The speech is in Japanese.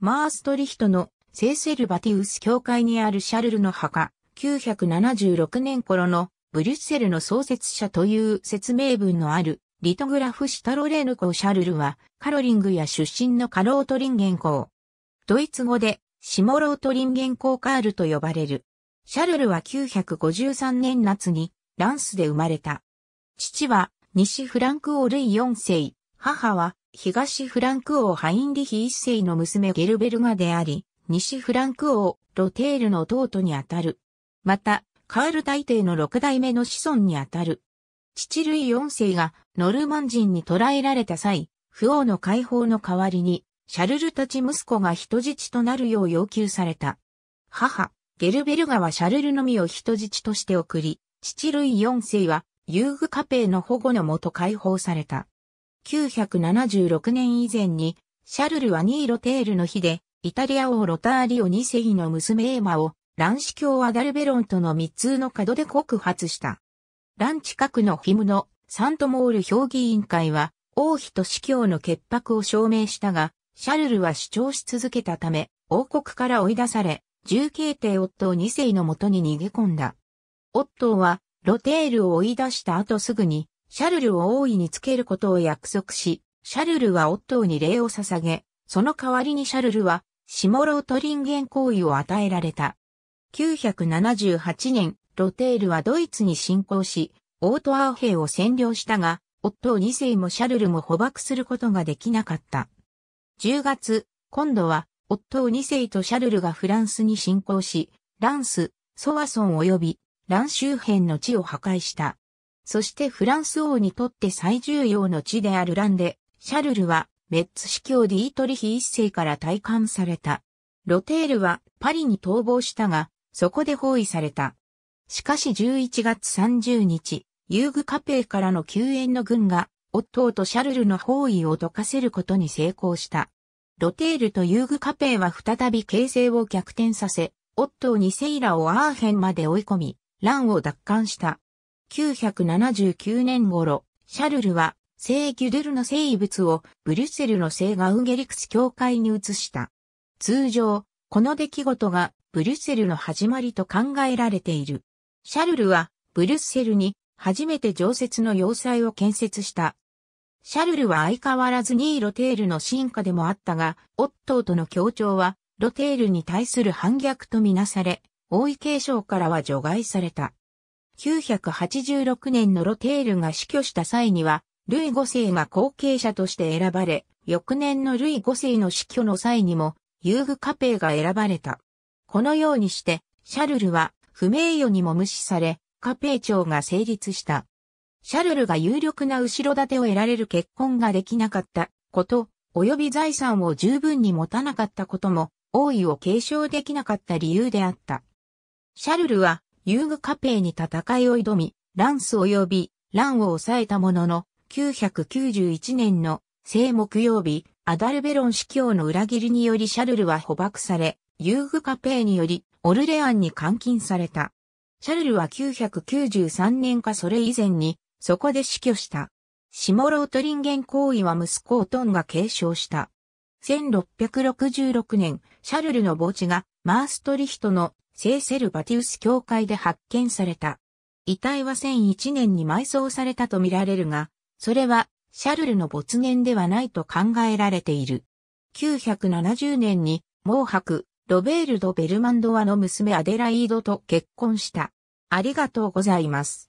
マーストリヒトのセーセルバティウス教会にあるシャルルの墓、976年頃のブリュッセルの創設者という説明文のあるリトグラフシタロレーヌ公シャルルはカロリングや出身のカロートリンゲン公。ドイツ語でシモロートリンゲン公カールと呼ばれる。シャルルは953年夏にランスで生まれた。父は西フランク王ルイ4世、母は東フランク王ハインリヒ一世の娘ゲルベルガであり、西フランク王ロテールの弟にあたる。また、カール大帝の六代目の子孫にあたる。父類四世がノルマン人に捕らえられた際、不王の解放の代わりに、シャルルたち息子が人質となるよう要求された。母、ゲルベルガはシャルルのみを人質として送り、父類四世は遊具家庭の保護のもと解放された。1976年以前に、シャルル・はニーロ・テールの日で、イタリア王ロターリオ2世の娘エーマを、乱視教アダルベロンとの密通の角で告発した。乱近くのフィムのサントモール評議委員会は、王妃と司教の潔白を証明したが、シャルルは主張し続けたため、王国から追い出され、重慶帝オットー2世のもとに逃げ込んだ。オットーは、ロテールを追い出した後すぐに、シャルルを王位につけることを約束し、シャルルは夫に礼を捧げ、その代わりにシャルルは、シモロートリンゲン行為を与えられた。978年、ロテールはドイツに侵攻し、オートアー兵を占領したが、夫2世もシャルルも捕獲することができなかった。10月、今度は、夫2世とシャルルがフランスに侵攻し、ランス、ソワソン及び、ラン周辺の地を破壊した。そしてフランス王にとって最重要の地であるランで、シャルルはメッツ司教ディートリヒ一世から退官された。ロテールはパリに逃亡したが、そこで包囲された。しかし11月30日、ユーグカペーからの救援の軍が、オットーとシャルルの包囲を解かせることに成功した。ロテールとユーグカペーは再び形勢を逆転させ、オットーにセイラをアーヘンまで追い込み、ランを奪還した。1979年頃、シャルルは聖ギュデルの聖遺物をブリュッセルの聖ガウゲリクス教会に移した。通常、この出来事がブリュッセルの始まりと考えられている。シャルルはブリュッセルに初めて常設の要塞を建設した。シャルルは相変わらずニー・ロテールの進化でもあったが、オットーとの協調は、ロテールに対する反逆とみなされ、王位継承からは除外された。986年のロテールが死去した際には、ルイ5世が後継者として選ばれ、翌年のルイ5世の死去の際にも、遊具カペーが選ばれた。このようにして、シャルルは不名誉にも無視され、カペー庁が成立した。シャルルが有力な後ろ盾を得られる結婚ができなかったこと、及び財産を十分に持たなかったことも、王位を継承できなかった理由であった。シャルルは遊具家兵に戦いを挑み、ランス及びランを抑えたものの、991年の聖木曜日、アダルベロン司教の裏切りによりシャルルは捕獲され、遊具家兵によりオルレアンに監禁された。シャルルは993年かそれ以前に、そこで死去した。シモロートリンゲン行為は息子オトンが継承した。1666年、シャルルの墓地がマーストリヒトの聖セルバティウス教会で発見された。遺体は1001年に埋葬されたとみられるが、それはシャルルの没年ではないと考えられている。970年に、毛白、ロベール・ド・ベルマンドワの娘アデライードと結婚した。ありがとうございます。